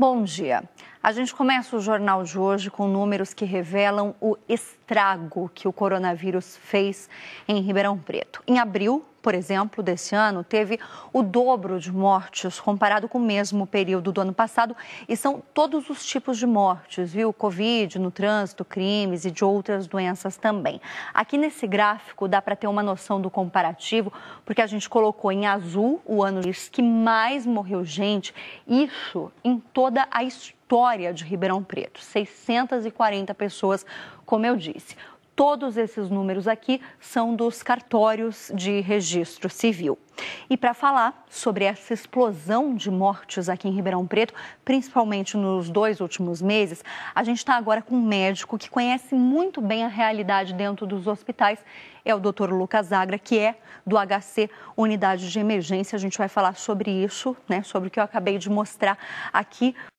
Bom dia. A gente começa o jornal de hoje com números que revelam o estrago que o coronavírus fez em Ribeirão Preto. Em abril, por exemplo, desse ano, teve o dobro de mortes comparado com o mesmo período do ano passado. E são todos os tipos de mortes, viu? Covid, no trânsito, crimes e de outras doenças também. Aqui nesse gráfico dá para ter uma noção do comparativo, porque a gente colocou em azul o ano que mais morreu gente, isso em toda a história de Ribeirão Preto. 640 pessoas, como eu disse. Todos esses números aqui são dos cartórios de registro civil. E para falar sobre essa explosão de mortes aqui em Ribeirão Preto, principalmente nos dois últimos meses, a gente está agora com um médico que conhece muito bem a realidade dentro dos hospitais. É o doutor Lucas Agra, que é do HC Unidade de Emergência. A gente vai falar sobre isso, né, sobre o que eu acabei de mostrar aqui.